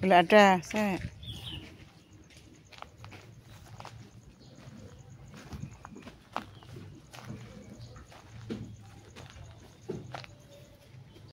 Belum ada, saya.